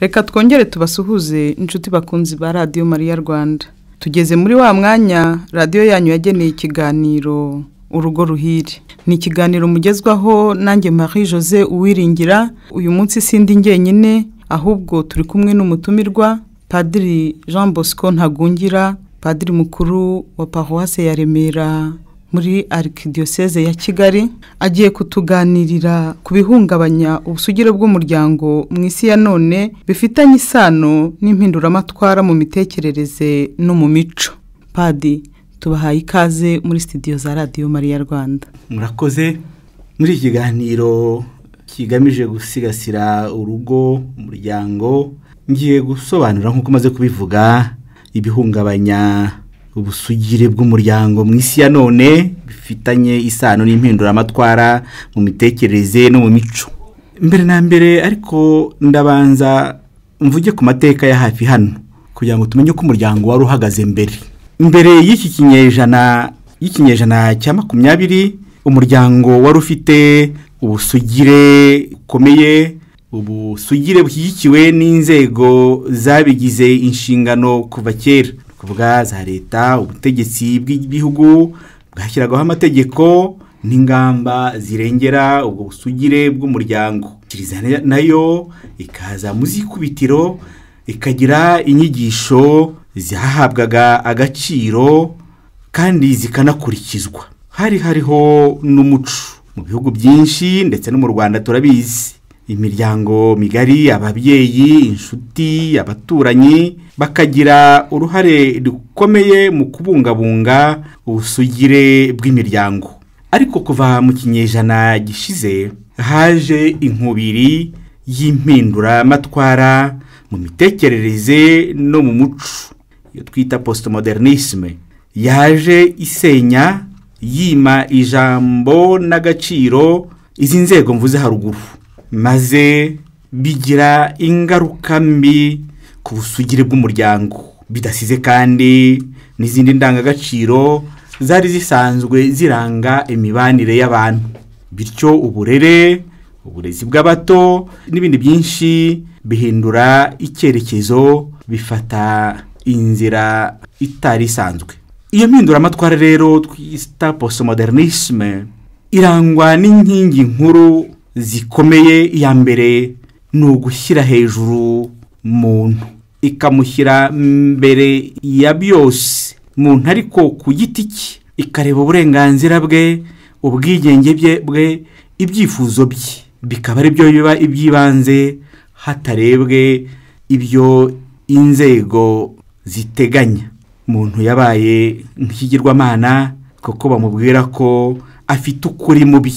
reka twongere tubasuhuze inshuti bakunzi ba radiyo mariya rwanda tugeze muri wa mwanya radiyo yanyu yageneye ikiganiro urugo ruhire ni ikiganiro mugezwaho nanjye marie jose uwiringira uyu munsi sindi njyenyine ahubwo turi kumwe n'umutumirwa padiri jean bosco ntagungira padiri mukuru wa paruwase ya remera muri arikidiyoseze ya kigali agiye kutuganirira ku bihungabanya ubusugire bw'umuryango mu isi ya none bifitanye isano n'impinduramatwara mu mitekerereze no mu mico padi tubahaye ikaze muri sitidiyo za radiyo mariya rwanda murakoze muri iki kiganiro kigamije gusigasira urugo umuryango ngiye gusobanura nk'uko umaze kubivuga ibihungabanya ubusugire bw'umuryango mu isi ya none bifitanye isano n'impinduramatwara mu mitekerereze no mu mico mbere na mbere ariko ndabanza mvuge ku mateka ya hafi hano kugira ngo tumenye uko umuryango wari uhagaze mbere mbere y'iki kinyejana y'ikinyejana cya makumyabiri umuryango wari ufite ubusugire bukomeye ubusugire bushyigikiwe n'inzego zabigize inshingano kuva kera kuvuga za leta ubutegetsi bw'igihugu bwashyiragaho amategeko n'ingamba zirengera ubwo busugire bw'umuryango kiliziya nayo ikaza mu zikubitiro ikagira inyigisho zahabwaga agaciro kandi zikanakurikizwa hari hariho n'umuco mu bihugu byinshi ndetse no mu rwanda turabizi imiryango migari ababyeyi inshuti abaturanyi bakagira uruhare rukomeye mu kubungabunga ubusugire bw'imiryango ariko kuva mu kinyejana gishize haje inkubiri y'impinduramatwara mu mitekerereze no mu muco iyo twita postmodernisme yaje isenya yima ijambo n'agaciro izi nzego mvuze haruguru maze bigira ingaruka mbi ku busugire bw'umuryango bidasize kandi n'izindi ndangagaciro zari zisanzwe ziranga imibanire y'abantu bityo uburere uburezi bw'abato n'ibindi byinshi bihindura icyerekezo bifata inzira itari isanzwe iyo mpinduramatwara rero twita posimodernisme irangwa n'inkingi nkuru zikomeye iya mbere ni ugushyira hejuru muntu ikamushyira mbere ya byose muntu ariko ku giti cye ikareba uburenganzira bwe ubwigenge bwe ibyifuzo bye bikaba ari byo biba iby'ibanze hatarebwe ibyo inzego ziteganya umuntu yabaye nk'ikigirwamana kuko bamubwira ko afite ukuri mu mubi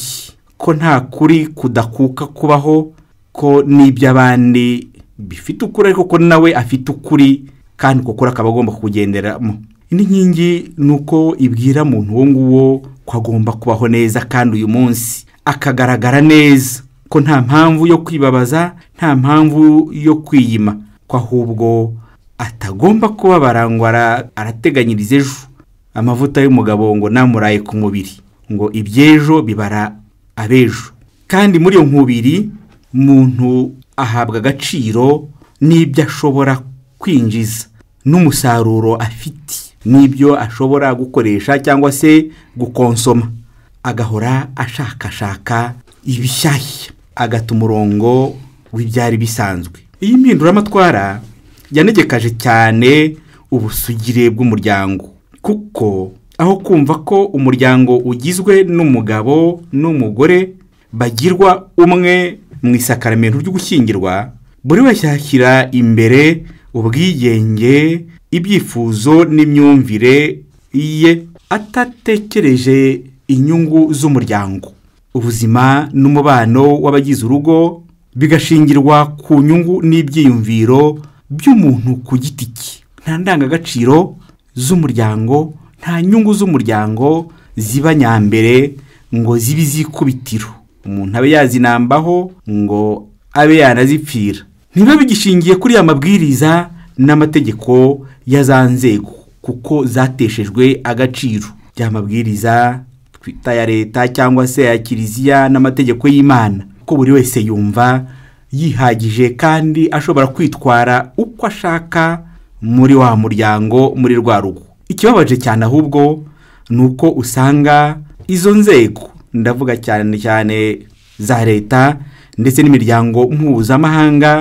ko nta kuri kudakuka kubaho ko n'iby'abandi bifite ukuri ariko ko nawe afite ukuri kandi uko akora akaba agomba kugenderamo indi nkingi ni uko ibwira muntu uwo nguwo ko agomba kubaho neza kandi uyu munsi akagaragara neza ko nta mpamvu yo kwibabaza nta mpamvu yo kwiyima ko ahubwo atagomba kuba barangwara arateganyiriza ejo amavuta y'umugabo ngo namuraye ku mubiri ngo iby'ejo bibara abejo kandi muri iyo nkubiri muntu ahabwa agaciro n'ibyo ashobora kwinjiza n'umusaruro afite n'ibyo ashobora gukoresha cyangwa se gukonsoma agahora ashakashaka ibishyashya agata umurongo w'ibyari bisanzwe iyi mpinduramatwara yanegekaje cyane ubusugire bw'umuryango kuko aho kumva ko umuryango ugizwe n'umugabo n'umugore bagirwa umwe mu isakaramento ryo gushyingirwa buri wese yashyira imbere ubwigenge ibyifuzo n'imyumvire ye atatekereje inyungu z'umuryango ubuzima n'umubano w'abagize urugo bigashingirwa ku nyungu n'ibyiyumviro by'umuntu ku giti cye nta ndangagaciro z'umuryango nta nyungu z'umuryango ziba nyambere ngo zibe zikubitiro umuntu abe yazinambaho ngo abe yanazipfira niba bigishingiye kuri aya mabwiriza n'amategeko ya za nzego kuko zateshejwe agaciro bya mabwiriza twita ya leta cyangwa se ya kiliziya n'amategeko y'imana ko buri wese yumva yihagije kandi ashobora kwitwara uko ashaka muri wa muryango muri rwa rugo ikibabaje cyane ahubwo ni uko usanga izo nzego ndavuga cyane cyane za leta ndetse n'imiryango mpuzamahanga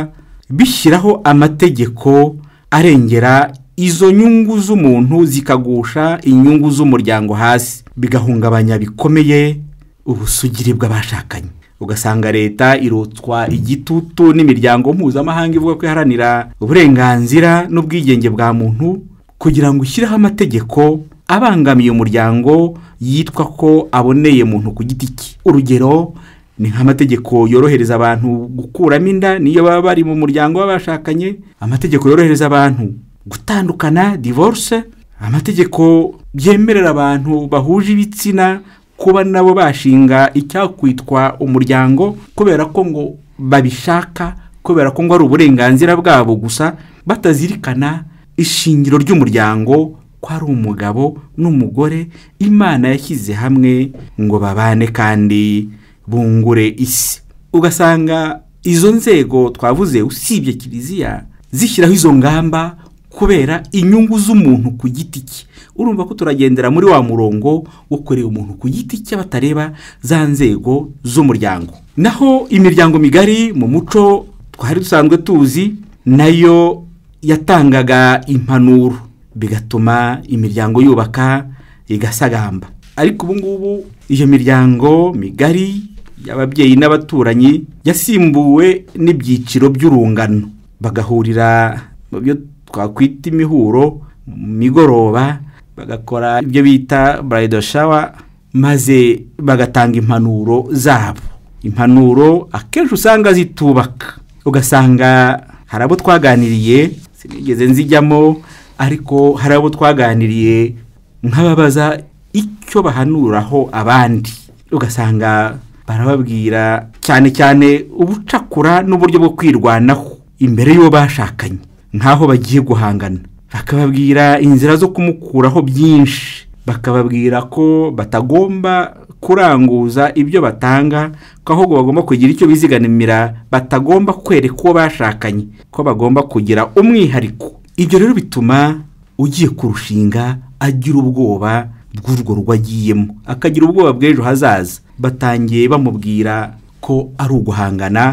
bishyiraho amategeko arengera izo nyungu z'umuntu zikagusha inyungu z'umuryango hasi bigahungabanya bikomeye ubusugire bw'abashakanye ugasanga leta irotswa igitutu n'imiryango mpuzamahanga ivuga ko iharanira uburenganzira n'ubwigenge bwa muntu kugira ngo ushyireho amategeko abangamiye umuryango yitwa ko aboneye muntu ku giti cye urugero ni nk'amategeko yorohereza abantu gukuramo inda niyo baba bari mu muryango w'abashakanye amategeko yorohereza abantu gutandukana divorce amategeko yemerera abantu bahuje ibitsina kuba nabo bashinga icyakwitwa umuryango kubera ko ngo babishaka kubera ko ngo ari uburenganzira bwabo gusa batazirikana ishingiro ry'umuryango ko ari umugabo n'umugore imana yashyize hamwe ngo babane kandi bungure isi ugasanga izo nzego twavuze usibye kiliziya zishyiraho izo ngamba kubera inyungu z'umuntu ku giti cye urumva ko turagendera muri wa murongo wo kureba umuntu ku giti cye batareba za nzego z'umuryango naho imiryango migari mu muco twari dusanzwe tuzi nayo yatangaga impanuro bigatuma imiryango yubaka igasagamba ariko ubu ngubu iyo miryango migari y'ababyeyi n'abaturanyi yasimbuwe n'ibyiciro by'urungano bagahurira mu byo twakwita imihuro migoroba bagakora ibyo bita burayido shawa maze bagatanga impanuro zabo impanuro akenshi usanga zitubaka ugasanga hari abo twaganiriye sinigeze nzijyamo ariko hari abo twaganiriye nk'ababaza icyo bahanuraho abandi ugasanga barababwira cyane cyane ubucakura n'uburyo bwo kwirwanaho imbere y'uwo bashakanye nk'aho bagiye guhangana bakababwira inzira zo kumukuraho byinshi bakababwira ko batagomba kuranguza ibyo batanga ko ahubwo bagomba kugira icyo bizigamira batagomba kwereka uwo bashakanye ko bagomba kugira umwihariko ibyo rero bituma ugiye kurushinga agira ubwoba bw'urwo rugo agiyemo akagira ubwoba bw'ejo hazaza batangiye bamubwira ko ari uguhangana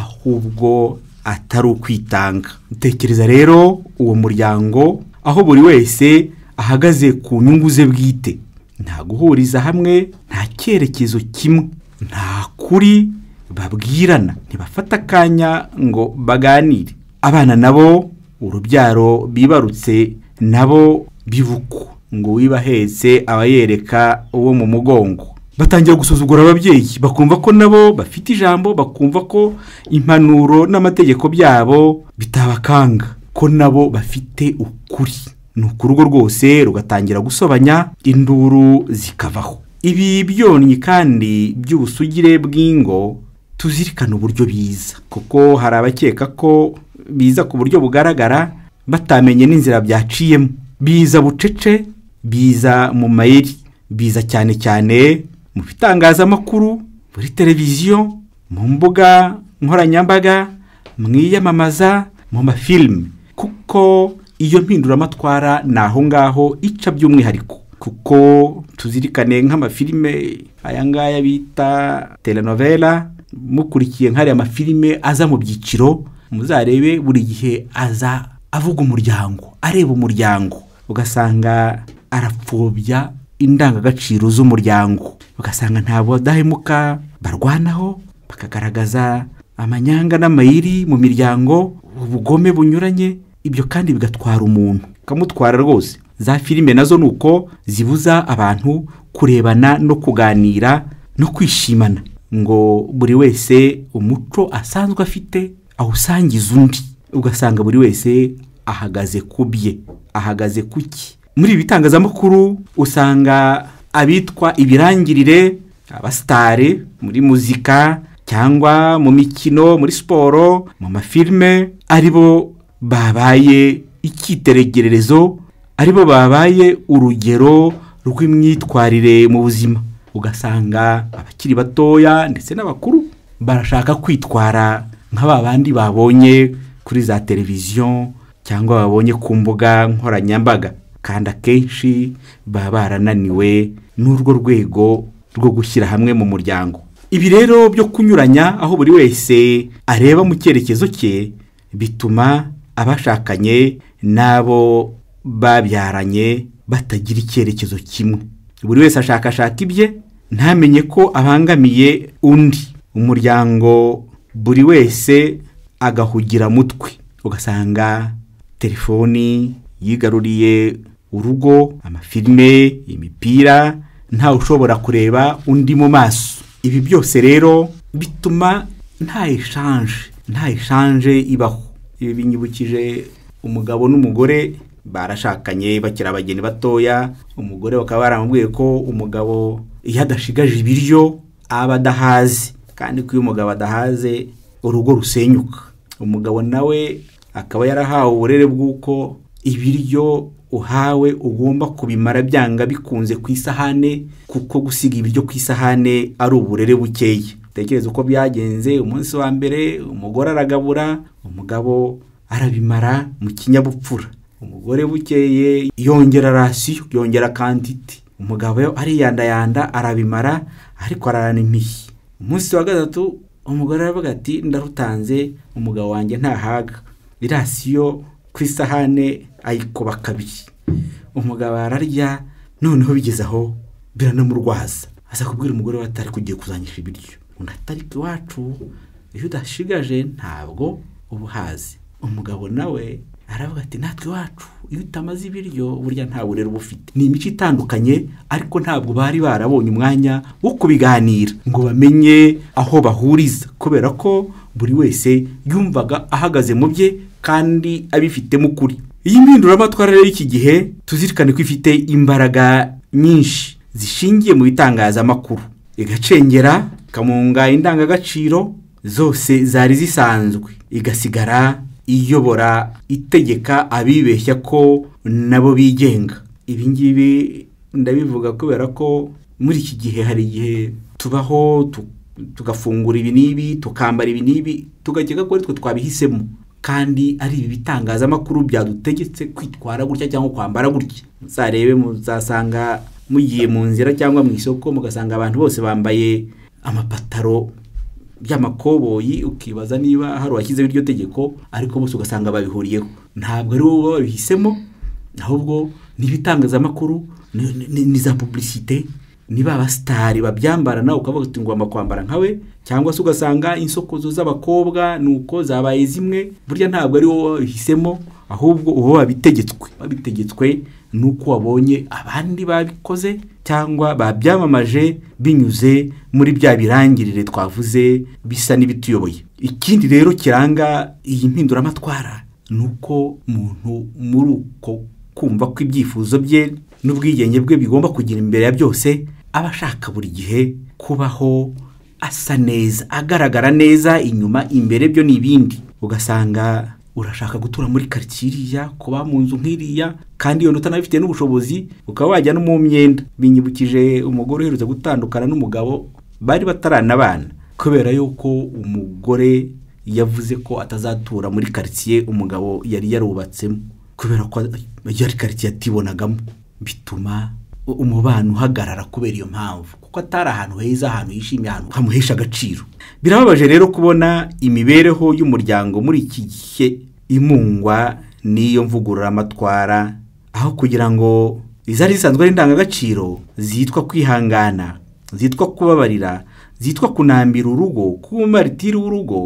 ahubwo atari ukwitanga Utekereza rero uwo muryango aho buri wese ahagaze ku nyungu ze bwite nta guhuriza hamwe nta cyerekezo kimwe nta kuri babwirana ntibafata akanya ngo baganire abana nabo urubyaro bibarutse nabo bibukwa ngo wibahetse aba yereka uwo mu mugongo batangira gusuzugura ababyeyi bakumva ko nabo bafite ijambo bakumva ko impanuro n'amategeko byabo bitabakanga ko nabo bafite ukuri nuko urugo rwose rugatangira gusobanya induru zikavaho ibi byonyi kandi by'ubusugire bw'ingo tuzirikana uburyo biza kuko hari abakeka ko biza ku buryo bugaragara batamenye n'inzira byaciyemo biza bucece biza mu mayeri biza cyane cyane mu bitangazamakuru muri televiziyo mu mbuga nkoranyambaga mu iyamamaza mu mafilime kuko iyo mpinduramatwara ni aho ngaho ica by'umwihariko kuko tuzirikane nk'amafilime aya ngaya bita telenovela mukurikiye nk'ariya mafilime aza mu byiciro muzarebe buri gihe aza avuga umuryango areba umuryango ugasanga arapfobya indangagaciro z'umuryango ugasanga ntabwo badahemuka barwanaho bakagaragaza amanyanga n'amayiri mu miryango ubugome bunyuranye ibyo kandi bigatwara umuntu bikamutwara rwose za filime nazo ni uko zibuza abantu kurebana no kuganira no kwishimana ngo buri wese umuco asanzwe afite awusangiza undi ugasanga buri wese ahagaze ku bye ahagaze ku cye muri ibi bitangazamakuru usanga abitwa ibirangirire abasitari muri muzika cyangwa mu mikino muri siporo mu mafilime aribo babaye icyitegererezo aribo babaye urugero rw'imyitwarire mu buzima ugasanga abakiri batoya ndetse n'abakuru barashaka kwitwara nka ba bandi babonye kuri za televiziyo cyangwa babonye ku mbuga nkoranyambaga kandi akenshi baba barananiwe n'urwo rwego rwo gushyira hamwe mu muryango ibi rero byo kunyuranya aho buri wese areba mu cyerekezo cye bituma abashakanye n'abo babyaranye batagira icyerekezo kimwe buri wese ashakashaka ibye ntamenye ko abangamiye undi umuryango buri wese agahugira mutwe ugasanga telefoni yigaruriye urugo amafilime imipira ntawe ushobora kureba undi mu maso ibi byose rero bituma nta eshanje nta eshanje ibaho ibi binyibukije umugabo n'umugore barashakanye bakiri abageni batoya umugore bakaba baramubwiye ko umugabo iyo adashigaje ibiryo aba adahaze kandi ko iyo umugabo adahaze urugo rusenyuka umugabo nawe akaba yarahawe uburere bw'uko ibiryo uhawe ugomba kubimara byanga bikunze ku isahane kuko gusiga ibiryo ku isahane ari uburere bukeya utekereze uko byagenze umunsi wa mbere umugore aragabura umugabo arabimara mu kinyabupfura umugore bukeye yongera rasiyo yongera kanditi umugabo ariyandayanda arabimara ariko araranimiye umunsi wa gatatu umugore aravuga ati ndarutanze umugabo wanjye ntahaga irasiyo ku isahane ayikoba kabiri umugabo ararya noneho bigeze aho biranamurwaza aza kubwira umugore we atari kugiye kuzangisha ibiryo undi iwacu iyo udashigaje ntabwo uba uhazi umugabo nawe aravuga ati natwe iwacu iyo utamaze ibiryo burya nta burere uba ufite ni imico itandukanye ariko ntabwo bari barabonye umwanya wo kubiganira ngo bamenye aho bahuriza kubera ko buri wese yumvaga ahagaze mu bye kandi abifitemo ukuri iyi mpinduramatwara rero y'iki gihe tuzirikane ko ifite imbaraga nyinshi zishingiye mu bitangazamakuru igacengera ikamunga indangagaciro zose zari zisanzwe igasigara iyobora itegeka abibeshya ko nabo bigenga ibi ngibi ndabivuga kubera ko muri iki gihe hari igihe tubaho tugafungura ibi n'ibi tukambara ibi n'ibi tugakeka ko aritwe twabihisemo kandi ari ibi bitangazamakuru byadutegetse kwitwara gutya cyangwa kwambara gutya muzarebe muzasanga mugiye mu nzira cyangwa mu isoko mugasanga abantu bose bambaye amapataro y'amakoboyi ukibaza niba hari uwashyizeho iryo tegeko ariko bose ugasanga babihuriyeho ntabwo ari wowe babihisemo ahubwo n'ibitangazamakuru ni za pubulisite niba abasitari basitari babyambara nawe ukavuga uti ngomba kwambara nka we cyangwa se ugasanga insokozo z'abakobwa ni uko zabaye zimwe burya ntabwo ari wowe babihisemo ahubwo uba wabitegetswe babitegetswe, ni uko wabonye abandi babikoze cyangwa babyamamaje binyuze muri bya birangirire twavuze bisa n'ibituyoboye ikindi rero kiranga iyi mpinduramatwara ni uko umuntu muri uko kumva ko ibyifuzo bye n'ubwigenge bwe bigomba kugira imbere ya byose aba ashaka buri gihe kubaho asa neza agaragara neza inyuma imbere byo ni ibindi ugasanga urashaka gutura muri karitsiye iriya kuba mu nzu nk'iriya kandi iyo utanabifitiye n'ubushobozi ukaba wajya no mu myenda binyibukije umugore uherutse gutandukana n'umugabo bari bataranabana kubera yuko umugore yavuze ko atazatura muri karitsiye umugabo yari yarubatsemo kubera ko yari karitsiye atibonagamo bituma umubano uhagarara kubera iyo mpamvu kuko atari ahantu heza ahantu yishimiye ahantu hamuhesha agaciro birababaje rero kubona imibereho y'umuryango muri iki gihe imungwa n'iyo mvugururamatwara aho kugira ngo izari zisanzwe ari indangagaciro zitwa kwihangana zitwa kubabarira zitwa kunambira urugo kuba umumaritiri w'urugo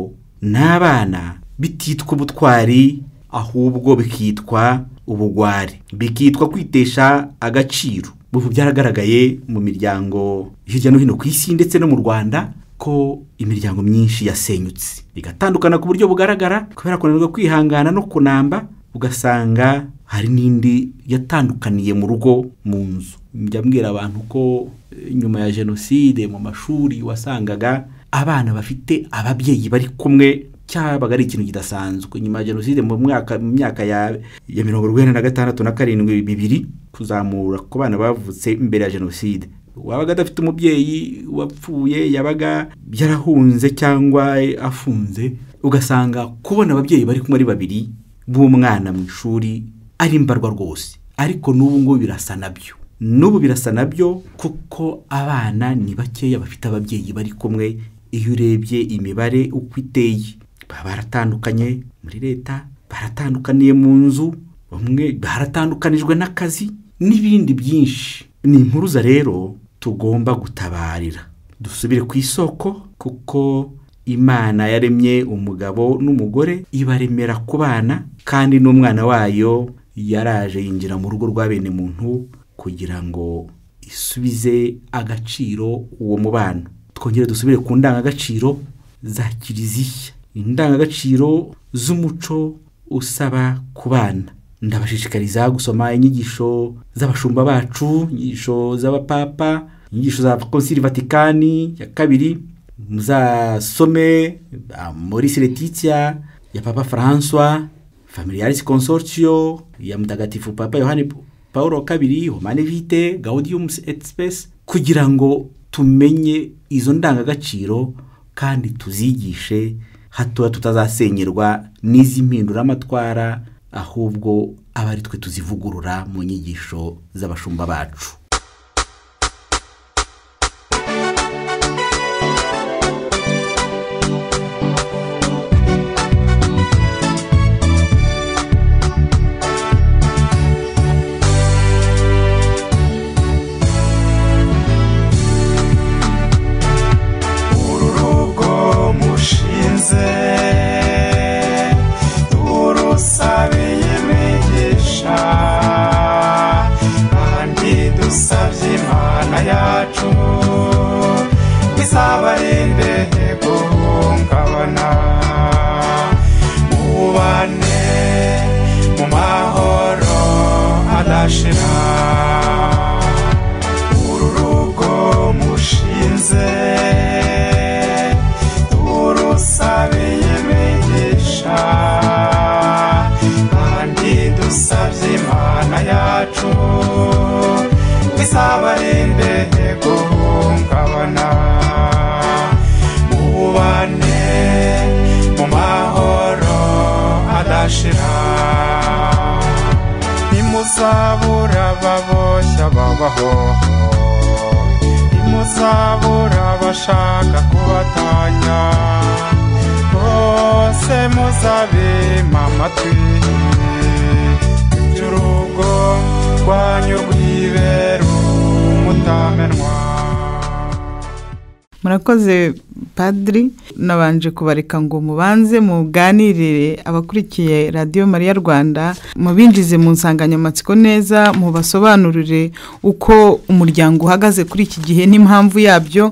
n'abana bititwa ubutwari ahubwo bikitwa ubugwari bikitwa kwitesha agaciro ubu byaragaragaye mu miryango hirya no hino ku isi ndetse no mu rwanda ko imiryango myinshi yasenyutse bigatandukana ku buryo bugaragara kubera kunanirwa kwihangana no kunamba ugasanga hari n'indi yatandukaniye mu rugo mu nzu njya mbwira abantu ko eh, nyuma ya jenoside mu mashuri wasangaga abana bafite ababyeyi bari kumwe cyabaga ari ikintu kidasanzwe nyuma ya jenoside mu mwaka mu myaka ya mirongo urwenda na gatandatu na karindwi bibiri kuzamura ku bana bavutse imbere ya jenoside wabaga adafite umubyeyi wapfuye yabaga yarahunze cyangwa afunze ugasanga kubona ababyeyi bari kumwe ari babiri b'umwana mu ishuri ari imbarwa rwose ariko n'ubu ngubu birasa nabyo n'ubu birasa nabyo kuko abana ni bakeya bafite ababyeyi bari kumwe iyo urebye imibare uko iteye baba baratandukanye muri leta baratandukaniye mu nzu bamwe baratandukanijwe n'akazi n'ibindi byinshi ni impuruza rero tugomba gutabarira dusubire ku isoko kuko imana yaremye umugabo n'umugore ibaremera kubana, kandi n'umwana wayo yaraje yinjira mu rugo rwa bene muntu kugira ngo isubize agaciro uwo mubano twongere dusubire ku ndangagaciro za kiliziya indangagaciro z'umuco usaba kubana. bana ndabashishikariza gusoma inyigisho z'abashumba bacu inyigisho z'abapapa inyigisho za konsili vatikani ya kabiri muzasome muri siretitya ya papa francois familiaris consortio ya mutagatifu papa yohani paul kabiri humane vite gaudium et kugira ngo tumenye izo ndangagaciro kandi tuzigishe hatoya tutazasenyerwa n'izi mpinduramatwara ahubwo aba ari twe tuzivugurura mu nyigisho z'abashumba bacu imuzabura baboshya babaho imuzabura bashaka kubatanya bose muzabe amatwi by'urugo rwanyu rw'ibero mutamenwa murakoze padiri nabanje kubareka ngo mubanze muganirire abakurikiye radiyo mariya rwanda mubinjize mu nsanganyamatsiko neza mubasobanurire uko umuryango uhagaze kuri iki gihe n'impamvu yabyo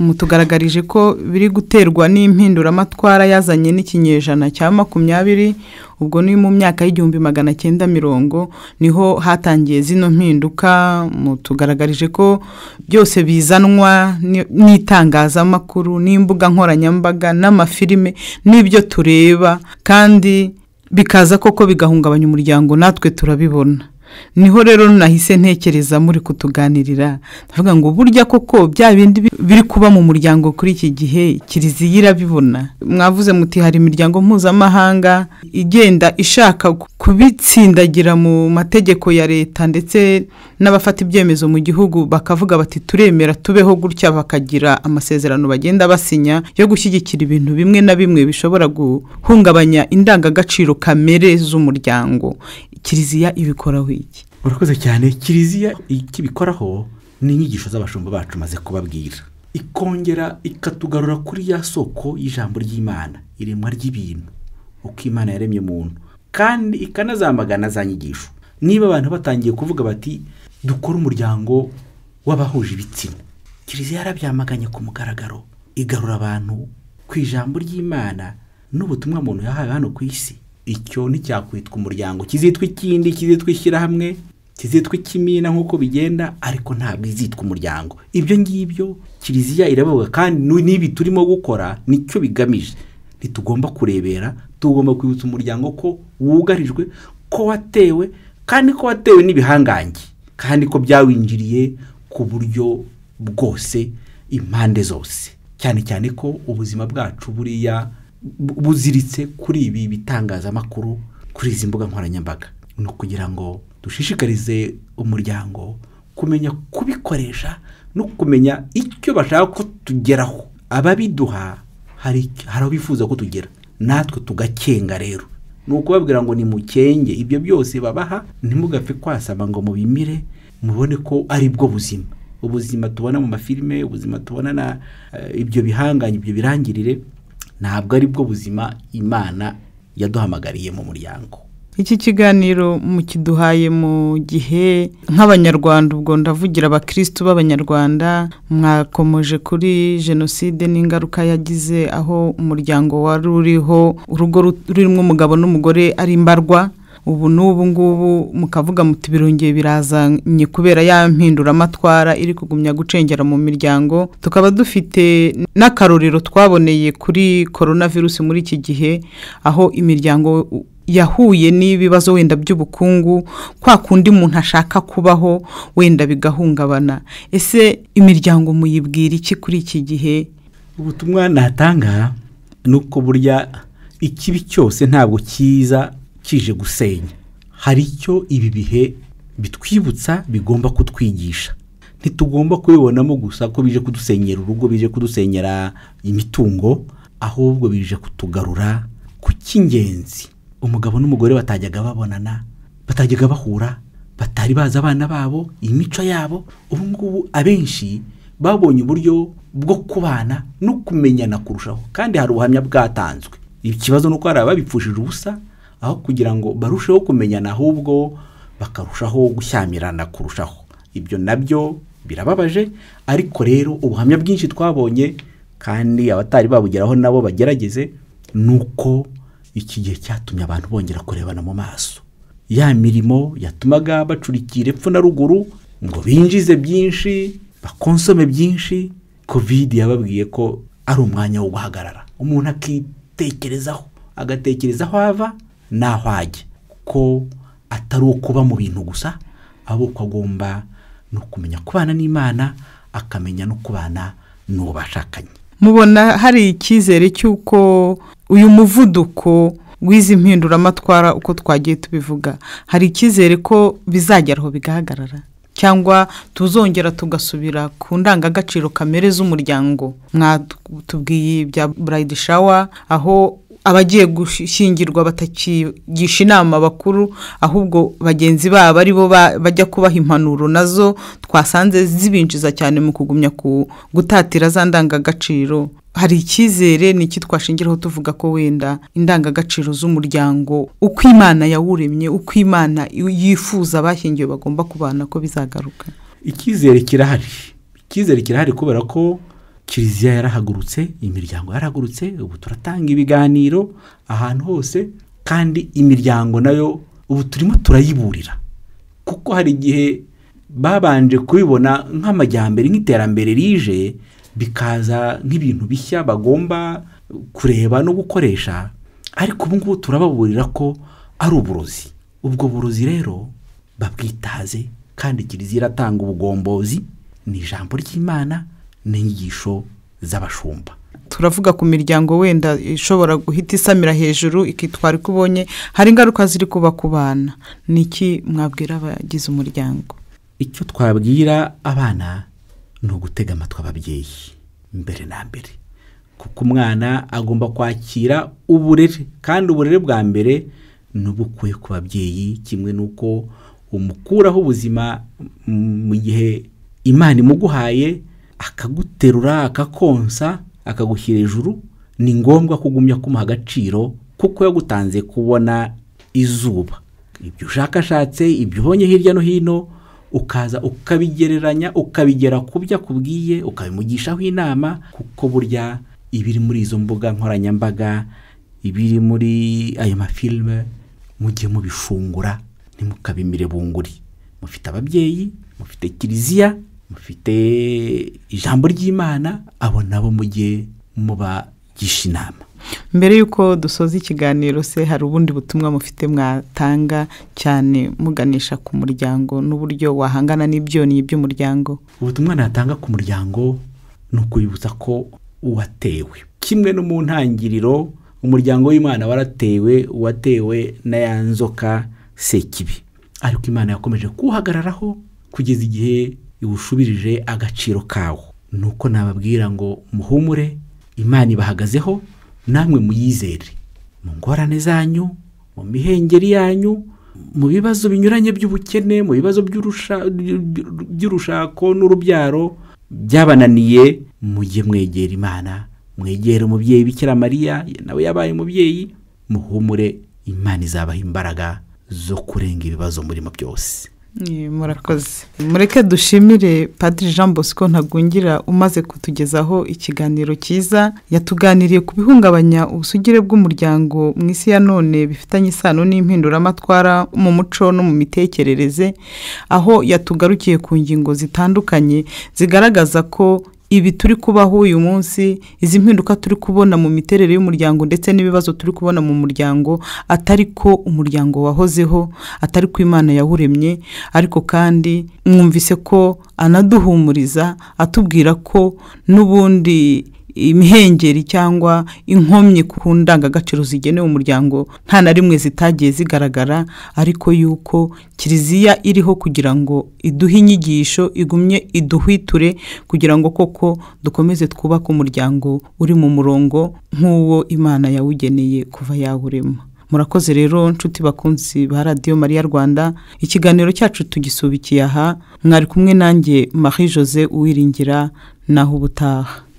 mutugaragarije ko biri guterwa n'impinduramatwara yazanye n'ikinyejana cya makumyabiri ubwo ni mu myaka y'igihumbi magana cyenda mirongo niho hatangiye zino mpinduka mutugaragarije ko byose bizanwa n'itangazamakuru n'imbuga nkoranyambaga n'amafilime n'ibyo tureba kandi bikaza koko bigahungabanya umuryango natwe turabibona niho rero nahise ntekereza muri kutuganirira ndavuga ngo burya koko bya bindi biri kuba mu muryango kuri iki gihe kiliziya irabibona mwavuze muti hari imiryango mpuzamahanga igenda ishaka kubitsindagira mu mategeko ya leta ndetse n'abafata ibyemezo mu gihugu bakavuga bati turemera tubeho gutya bakagira amasezerano bagenda basinya yo gushyigikira ibintu bimwe na bimwe bishobora guhungabanya indangagaciro kamere z'umuryango kiliziya ibikoraho iki urakoze cyane kiliziya ikibikoraho ni inyigisho z'abashumba bacu maze kubabwira ikongera ikatugarura kuri ya soko y'ijambo ry'imana iremwa ry'ibintu uko imana yaremye umuntu kandi ikanazamagana za nyigisho niba abantu batangiye kuvuga bati dukore umuryango w'abahuje ibitsina kiliziya yarabyamaganye ku mugaragaro igarura abantu ku ijambo ry'imana n'ubutumwa muntu yahawe hano ku isi icyo nticyakwitwa umuryango kizitwa ikindi kizitwa ishyirahamwe kizitwa ikimina nk'uko bigenda ariko ntabwo izitwa umuryango ibyo ngibyo kiliziya irabavuga kandi n'ibi turimo gukora nicyo bigamije ntitugomba kurebera tugomba kwibutsa umuryango ko wugarijwe ko watewe kandi ko watewe n'ibihangange kandi ko byawinjiriye ku buryo bwose impande zose cyane cyane ko ubuzima bwacu buriya buziritse kuri ibi bitangazamakuru kuri izi mbuga nkoranyambaga ni ukugira ngo dushishikarize umuryango kumenya kubikoresha no kumenya icyo bashaka ko tugeraho ababiduha hari aho bifuza ko tugera natwe tugakenga rero ni ukubabwira ngo ni ibyo byose babaha ntimugapfe kwasaba ngo mubimire mubone ko ari bwo buzima ubuzima tubona mu mafilime ubuzima tubona na eh, ibyo bihanganye ibyo birangirire ntabwo ari bwo buzima imana yaduhamagariye mu muryango iki kiganiro mukiduhaye mu gihe nk'abanyarwanda ubwo ndavugira abakirisitu b'abanyarwanda mwakomoje kuri jenoside n'ingaruka yagize aho umuryango wari uriho urugo rurimo umugabo n'umugore ari imbarwa ubu n'ubu ngubu mukavuga muti birongeye birazanye kubera ya mpinduramatwara iri kugumya gucengera mu miryango tukaba dufite n'akarorero twaboneye kuri korona virusi muri iki gihe aho imiryango yahuye n'ibibazo wenda by'ubukungu kwa kundi umuntu ashaka kubaho wenda bigahungabana ese imiryango muyibwira iki kuri iki gihe ubutumwa natanga ni uko burya ikibi cyose ntabwo cyiza kije gusenya hari icyo ibi bihe bitwibutsa bigomba kutwigisha ntitugomba kubibonamo gusa ko bije kudusenyera urugo bije kudusenyera imitungo ahubwo bije kutugarura ku cy'ingenzi umugabo n'umugore batajyaga babonana batajyaga bahura batari bazi abana babo imico yabo ubu ngubu abenshi babonye uburyo bwo kubana no kumenyana kurushaho kandi hari ubuhamya bwatanzwe ikibazo ni uko hari ababipfushije ubusa aho kugira ngo barusheho kumenyana ahubwo bakarushaho gushyamirana kurushaho ibyo nabyo birababaje ariko rero ubuhamya bwinshi twabonye kandi abatari babugeraho nabo bagerageze ni uko iki gihe cyatumye abantu bongera kurebana mu maso ya mirimo yatumaga bacurikira epfo na ruguru ngo binjize byinshi bakonsome byinshi kovide yababwiye ko ari umwanya wo guhagarara umuntu akitekerezaho agatekereza aho ava n'aho ajya ko atari ukuba mu bintu gusa ahubwo agomba no kumenya kubana n'imana akamenya no kubana n'uwo bashakanye mubona hari icyizere cy'uko uyu muvuduko w'izi mpinduramatwara uko twagiye tubivuga hari icyizere ko bizageraho bigahagarara cyangwa tuzongera tugasubira ku ndangagaciro kamere z'umuryango mwatubwiye bya burayidi shawa aho abagiye gushyingirwa batakigisha inama bakuru ahubwo bagenzi babo ari bo bajya kubaha impanuro nazo twasanze zibinjiza cyane mu kugumya gutatira za ndangagaciro hari icyizere ni iki twashingiraho tuvuga ko wenda indangagaciro z'umuryango uko imana yawuremye uko imana yifuza abashyingiwe bagomba kubana ko bizagaruka icyizere kirahari icyizere kirahari kubera ko kiliziya yarahagurutse imiryango yarahagurutse ubu turatanga ibiganiro ahantu hose kandi imiryango nayo ubu turimo turayiburira kuko hari igihe babanje kubibona nk'amajyambere nk'iterambere rije bikaza nk'ibintu bishya bagomba kureba no gukoresha ariko ubu ngubu turababurira ko ari uburozi ubwo burozi rero babwitaze kandi kiliziya iratanga ubugombozi ni ijambo ry'imana n'inyigisho z'abashumba turavuga ku miryango wenda ishobora guhita isamira hejuru ikitwara uko ubonye hari ingaruka ziri kuba ku bana iki mwabwira abagize umuryango icyo twabwira abana ni ugutega amatwi ababyeyi mbere na mbere kuko umwana agomba kwakira uburere kandi uburere bwa mbere ni ubukwe ku babyeyi kimwe n'uko umukuraho ubuzima mu gihe imana imuguhaye akaguterura akakonsa akagushyira hejuru ni ngombwa ko ugumya kumuha agaciro kuko yagutanze kubona izuba ibyo ushakashatse ibyo ubonye hirya no hino ukaza ukabigereranya ukabigera ku byo akubwiye ukabimugishaho inama kuko burya ibiri muri izo mbuga nkoranyambaga ibiri muri ayo mafilime mujye mubifungura ntimukabimire bunguri mufite ababyeyi mufite kiliziya mufite ijambo ry'imana abo nabo mujye mubagisha inama mbere y'uko dusoza ikiganiro se hari ubundi butumwa mufite mwatanga cyane muganisha ku muryango n'uburyo wahangana n'ibyonnyi by'umuryango ubutumwa natanga ku muryango ni ukubibutsa ko uwatewe kimwe no mu ntangiriro umuryango w'imana waratewe uwatewe na ya nzoka sekibi ariko imana yakomeje kuwuhagararaho kugeza igihe iwushubirije agaciro kawo ni uko nababwira ngo muhumure imana ibahagazeho namwe muyizere mu ngorane zanyu mu mihengeri yanyu mu bibazo binyuranye by'ubukene mu bibazo by'urushako n'urubyaro byabananiye mujye mwegera imana mwegere umubyeyi bikira mariya nawe yabaye umubyeyi muhumure imana izabaha imbaraga zo kurenga ibibazo murimo byose murakoze mureke dushimire Padiri jean bosco ntagungira umaze kutugezaho ikiganiro cyiza yatuganiriye ku bihungabanya ubusugire bw'umuryango mu isi ya none bifitanye isano n'impinduramatwara mu muco no mu mitekerereze aho yatugarukiye ku ngingo zitandukanye zigaragaza ko ibi turi kubaho uyu munsi izi mpinduka turi kubona mu miterere y'umuryango ndetse n'ibibazo turi kubona mu muryango atari ko umuryango wahozeho atari ko imana yawuremye ariko kandi mwumvise ko anaduhumuriza atubwira ko n'ubundi imihengeri cyangwa inkomyi ku ndangagaciro zigenewe umuryango nta na rimwe zitagiye zigaragara ariko yuko kiliziya iriho kugira ngo iduhe inyigisho igumye iduhwiture kugira ngo koko dukomeze twubake umuryango uri mu murongo nk'uwo imana yawugeneye kuva yawurema murakoze rero nshuti bakunzi ba radiyo mariya rwanda ikiganiro cyacu tugisubikiye aha mwari kumwe nanjye marie jose uwiringira naho ubutaha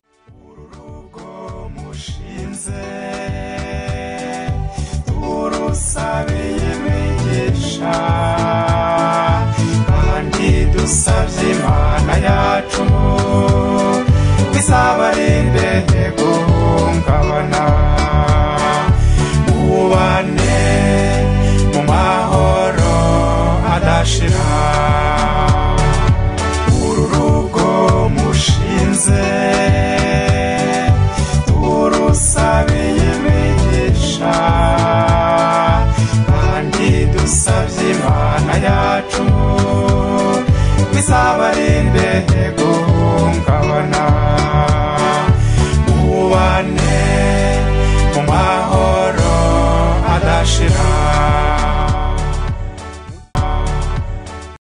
ari imbeho